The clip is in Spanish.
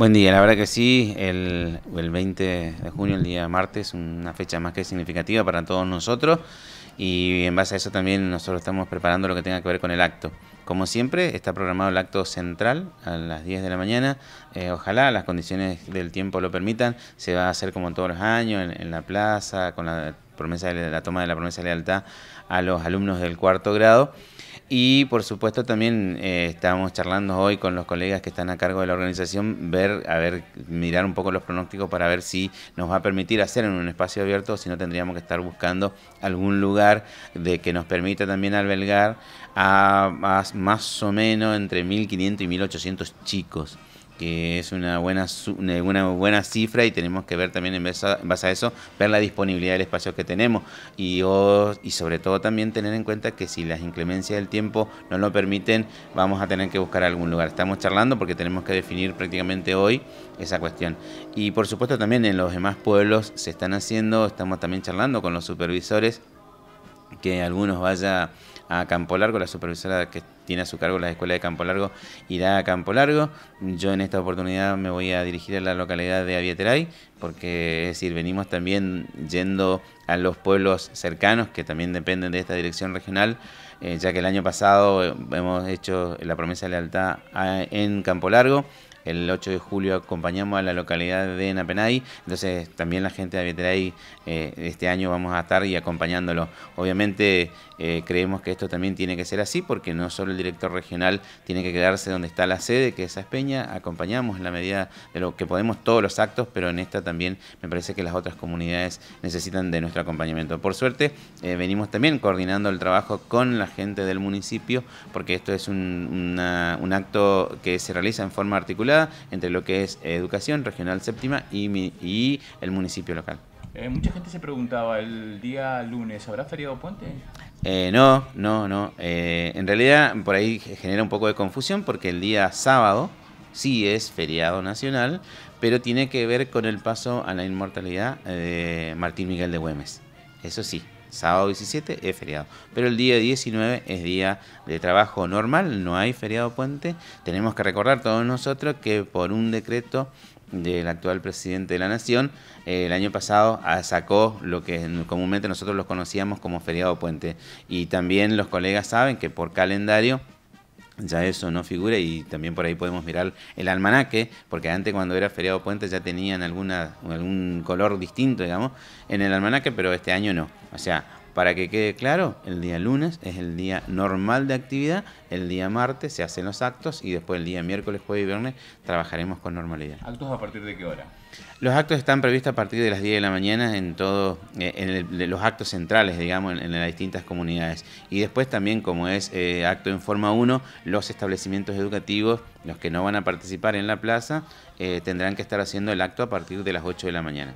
Buen día, la verdad que sí, el, 20 de junio, el día martes, una fecha más que significativa para todos nosotros y en base a eso también nosotros estamos preparando lo que tenga que ver con el acto. Como siempre, está programado el acto central a las 10 de la mañana, eh, ojalá las condiciones del tiempo lo permitan, se va a hacer como todos los años, en, en la plaza, con la, promesa de, la toma de la promesa de lealtad a los alumnos del cuarto grado. Y por supuesto también eh, estamos charlando hoy con los colegas que están a cargo de la organización, ver, a ver, mirar un poco los pronósticos para ver si nos va a permitir hacer en un espacio abierto, si no tendríamos que estar buscando algún lugar de que nos permita también albergar a, a más o menos entre 1.500 y 1.800 chicos que es una buena, una buena cifra y tenemos que ver también en base, a, eso, ver la disponibilidad del espacio que tenemos y, y sobre todo también tener en cuenta que si las inclemencias del tiempo no lo permiten, vamos a tener que buscar algún lugar. Estamos charlando porque tenemos que definir prácticamente hoy esa cuestión. Y por supuesto también en los demás pueblos se están haciendo, estamos también charlando con los supervisores que algunos vaya a Campo Largo, la supervisora que tiene a su cargo la escuela de Campo Largo irá a Campo Largo. Yo en esta oportunidad me voy a dirigir a la localidad de Avieteray, porque es decir, venimos también yendo a los pueblos cercanos que también dependen de esta dirección regional, eh, ya que el año pasado eh, hemos hecho la promesa de lealtad en Campo Largo el 8 de julio acompañamos a la localidad de Napenay, entonces también la gente de Aviteray... Eh, este año vamos a estar y acompañándolo. Obviamente eh, creemos que esto también tiene que ser así porque no solo el director regional tiene que quedarse donde está la sede, que es Espeña, acompañamos en la medida de lo que podemos todos los actos, pero en esta también me parece que las otras comunidades necesitan de nuestro acompañamiento. Por suerte, eh, venimos también coordinando el trabajo con la gente del municipio porque esto es un, acto que se realiza en forma articulada entre lo que es educación regional séptima y el municipio local. Eh, mucha gente se preguntaba, ¿el día lunes habrá feriado puente? Eh, no, no, no. Eh, en realidad por ahí genera un poco de confusión porque el día sábado sí es feriado nacional, pero tiene que ver con el paso a la inmortalidad de Martín Miguel de Güemes. Eso sí, Sábado 17 es feriado. Pero el día 19 es día de trabajo normal, no hay feriado puente. Tenemos que recordar todos nosotros que por un decreto del actual presidente de la Nación, eh, el año pasado ah, sacó lo que comúnmente nosotros los conocíamos como feriado puente. Y también los colegas saben que por calendario ya eso no figura y también por ahí podemos mirar el almanaque, porque antes cuando era feriado puente ya tenían alguna, algún color distinto, digamos, en el almanaque, pero este año no. O sea, para que quede claro, el día lunes es el día normal de actividad, el día martes se hacen los actos y después el día miércoles, jueves y viernes trabajaremos con normalidad. ¿Actos a partir de qué hora? Los actos están previstos a partir de las 10 de la mañana en todos eh, los actos centrales, digamos, en, las distintas comunidades. Y después también, como es eh, acto en forma 1, los establecimientos educativos, los que no van a participar en la plaza, eh, tendrán que estar haciendo el acto a partir de las 8 de la mañana.